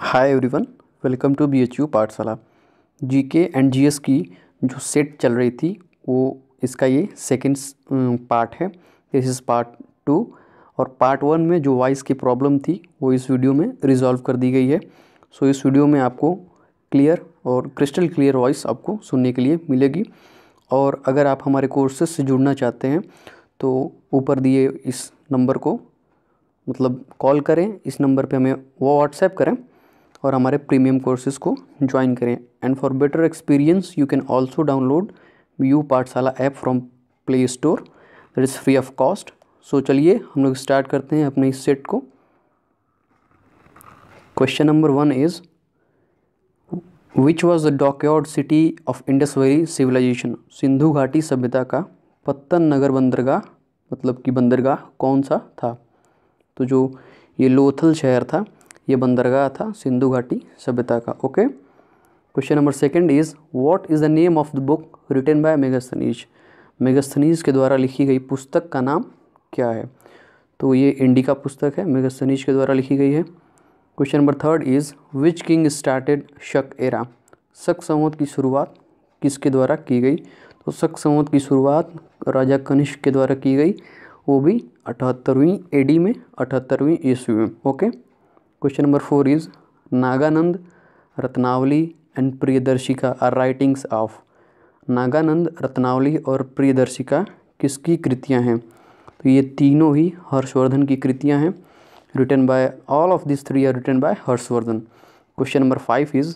hi everyone welcome to B H U Pathshala G के and G S की जो set चल रही थी वो इसका ये सेकेंड पार्ट है दिस इज़ पार्ट टू और पार्ट वन में जो वॉइस की प्रॉब्लम थी वो इस वीडियो में रिजॉल्व कर दी गई है सो so, इस वीडियो में आपको क्लियर और क्रिस्टल क्लियर वॉइस आपको सुनने के लिए मिलेगी और अगर आप हमारे कोर्सेस से जुड़ना चाहते हैं तो ऊपर दिए इस नंबर को मतलब कॉल करें इस नंबर पे हमें वो व्हाट्सएप करें और हमारे प्रीमियम कोर्सेज को ज्वाइन करें and for better experience you can also download U Pathshala app from play store that is free of cost so चलिए हम लोग स्टार्ट करते हैं अपने इस सेट को question number one is which was the dockyard city of Indus valley civilization Sindhu घाटी सभ्यता का पत्तन नगर बंदरगाह मतलब कि बंदरगाह कौन सा था तो जो ये लोथल शहर था ये बंदरगाह था सिंधु घाटी सभ्यता का okay question number second is what is the name of the book written by Megasthenes Megasthenes के द्वारा लिखी गई पुस्तक का नाम क्या है तो ये इंडिका पुस्तक है मेगास्थनीज के द्वारा लिखी गई है question number third is which king started Shaka era Shaka Samvat की शुरुआत किसके द्वारा की गई तो शक संवत की शुरुआत राजा कनिष्क के द्वारा की गई वो भी अठहत्तरवीं एडी में अठहत्तरवीं ईस्वी में okay question number four is Nagananda Ratnavali and Priyadarshika are writings of Nagananda Ratnavali और प्रियदर्शिका किसकी कृतियां हैं तो ये तीनों ही हर्षवर्धन की कृतियां हैं written by all of this three are written by Harshavardhana question number five is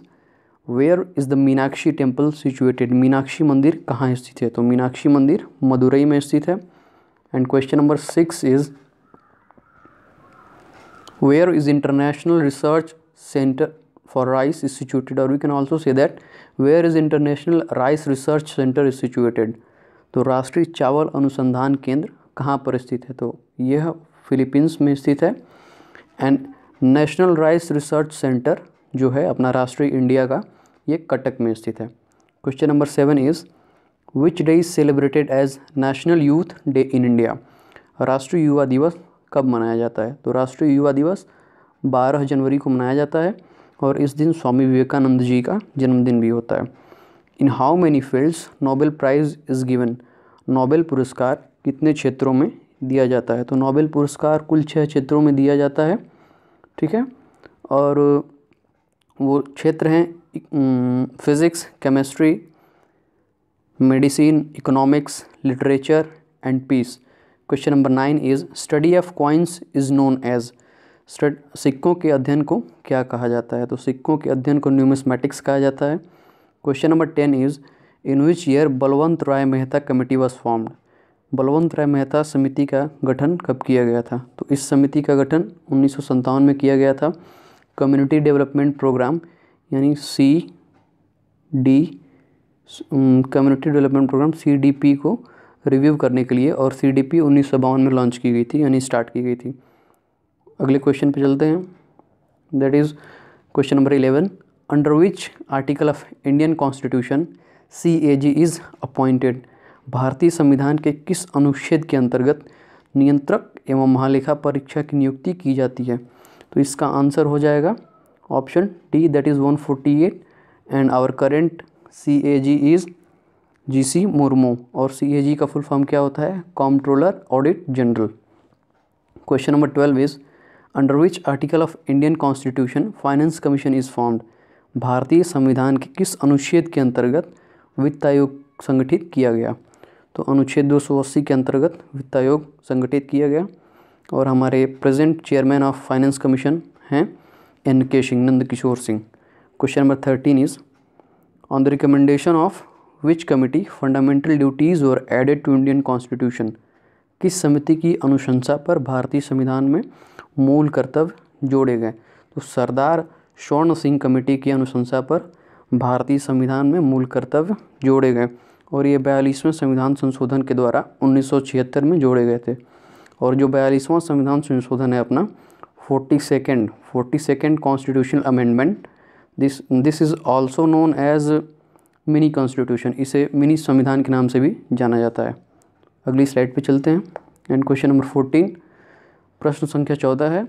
where is the Meenakshi temple situated Meenakshi मंदिर कहाँ स्थित है तो मीनाक्षी मंदिर मदुरई में स्थित है and question number six is where is international research center for rice is situated or we can also say that where is international rice research center is situated तो राष्ट्रीय चावल अनुसंधान केंद्र कहाँ पर स्थित है तो यह फिलीपींस में स्थित है and national rice research centre जो है अपना राष्ट्रीय इंडिया का ये कटक में स्थित है question number seven is which day is celebrated as national youth day in India राष्ट्रीय युवा दिवस कब मनाया जाता है तो राष्ट्रीय युवा दिवस 12 जनवरी को मनाया जाता है और इस दिन स्वामी विवेकानंद जी का जन्मदिन भी होता है in how many fields Nobel prize is given Nobel पुरस्कार कितने क्षेत्रों में दिया जाता है तो नोबेल पुरस्कार कुल छः क्षेत्रों में दिया जाता है ठीक है और वो क्षेत्र हैं physics chemistry medicine economics literature and peace question number nine is study of coins is known as सिक्कों के अध्ययन को क्या कहा जाता है तो सिक्कों के अध्ययन को न्यूमिसमेटिक्स कहा जाता है question number ten is in which year Balwant Rai Mehta committee was formed Balwant Rai Mehta समिति का गठन कब किया गया था तो इस समिति का गठन उन्नीस में किया गया था कम्युनिटी डेवलपमेंट प्रोग्राम यानी C D community development programme C D P को रिव्यू करने के लिए और सी डी पी उन्नीस में लॉन्च की गई थी यानी स्टार्ट की गई थी अगले क्वेश्चन पे चलते हैं that is question number eleven under which article of Indian constitution C A G is appointed भारतीय संविधान के किस अनुच्छेद के अंतर्गत नियंत्रक एवं महालेखा परीक्षा की नियुक्ति की जाती है तो इसका आंसर हो जाएगा option D that is 148 and our current C A G is GC Murmu और सीएजी का फुल फॉर्म क्या होता है comptroller audit general question number twelve is under which article of Indian constitution finance commission is formed भारतीय संविधान के किस अनुच्छेद के अंतर्गत वित्त आयोग संगठित किया गया तो अनुच्छेद दो के अंतर्गत वित्त आयोग संगठित किया गया और हमारे present chairman of finance commission हैं N K Singh Nand Kishore Singh question number thirteen is on the recommendation of which committee fundamental duties और एडेड टू इंडियन कॉन्स्टिट्यूशन किस समिति की अनुशंसा पर भारतीय संविधान में मूल कर्तव्य जोड़े गए तो सरदार स्वर्ण सिंह कमेटी की अनुशंसा पर भारतीय संविधान में मूल कर्तव्य जोड़े गए और ये बयालीसवें संविधान संशोधन के द्वारा 1976 में जोड़े गए थे और जो बयालीसवां संविधान संशोधन है अपना forty second forty second constitutional amendment this this is also known as mini constitution इसे मिनी संविधान के नाम से भी जाना जाता है अगली स्लाइड पे चलते हैं एंड क्वेश्चन नंबर फोर्टीन प्रश्न संख्या चौदह है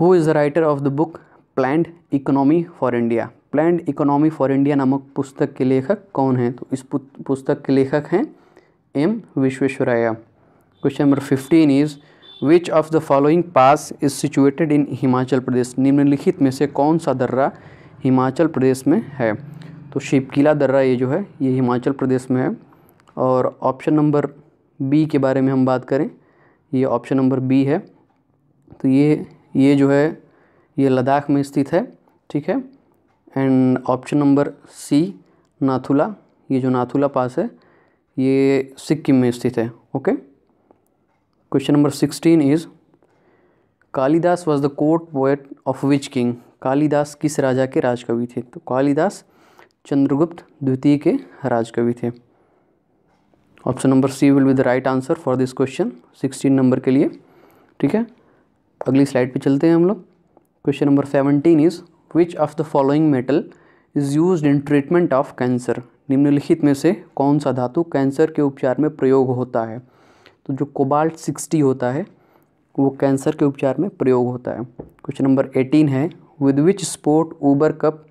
who is the writer of the book planned economy for India planned economy for India नामक पुस्तक के लेखक कौन हैं तो इस पुस्तक के लेखक हैं M Visvesvaraya question number fifteen is which of the following pass is situated in Himachal Pradesh निम्नलिखित में से कौन सा दर्रा हिमाचल प्रदेश में है तो शिपकीला दर्रा ये जो है ये हिमाचल प्रदेश में है और ऑप्शन नंबर बी के बारे में हम बात करें ये ऑप्शन नंबर बी है तो ये ये जो है ये लद्दाख में स्थित है ठीक है and option number C Nathula ये जो नाथुला पास है ये सिक्किम में स्थित है okay question number sixteen is Kalidasa was the court poet of which king Kalidasa किस राजा के राजकवि थे तो कालिदास चंद्रगुप्त द्वितीय के राजकवि थे option number C will be the right answer for this question sixteen number के लिए ठीक है अगली स्लाइड पे चलते हैं हम लोग question number seventeen is which of the following metal is use in treatment of cancer निम्नलिखित में से कौन सा धातु कैंसर के उपचार में प्रयोग होता है तो जो कोबाल्ट सिक्सटी होता है वो कैंसर के उपचार में प्रयोग होता है क्वेश्चन नंबर एटीन है with which sport Uber cup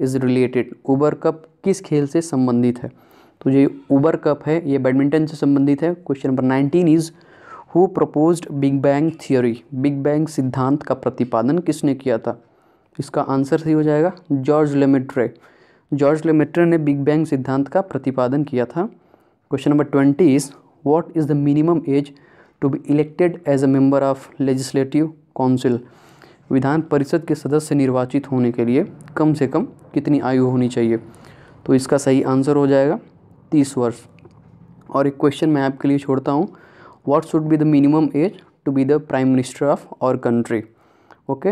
is related Uber cup किस खेल से संबंधित है तो ये ऊबर कप है ये बैडमिंटन से संबंधित है question number nineteen is who proposed big bang theory big bang सिद्धांत का प्रतिपादन किसने किया था इसका आंसर सही हो जाएगा जॉर्ज लेमेट्रे जॉर्ज लेमेट्रे ने बिग बैंग सिद्धांत का प्रतिपादन किया था question number twenty is what is the minimum age to be elected as a member of legislative council विधान परिषद के सदस्य निर्वाचित होने के लिए कम से कम कितनी आयु होनी चाहिए तो इसका सही आंसर हो जाएगा तीस वर्ष और एक क्वेश्चन मैं आपके लिए छोड़ता हूँ what should be the minimum age to be the prime minister of our country okay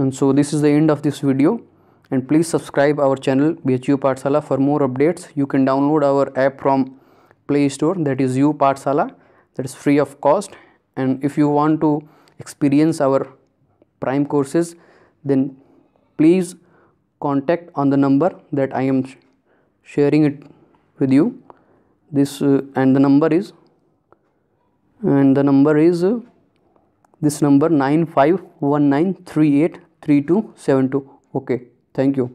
and so this is the end of this video and please subscribe our channel B H U Pathshala for more updates you can download our app from play store that is U Pathshala that is free of cost and if you want to experience our prime courses then please contact on the number that I am sh sharing it with you this uh, and the number is and the number is uh, this number 9519383272 okay thank you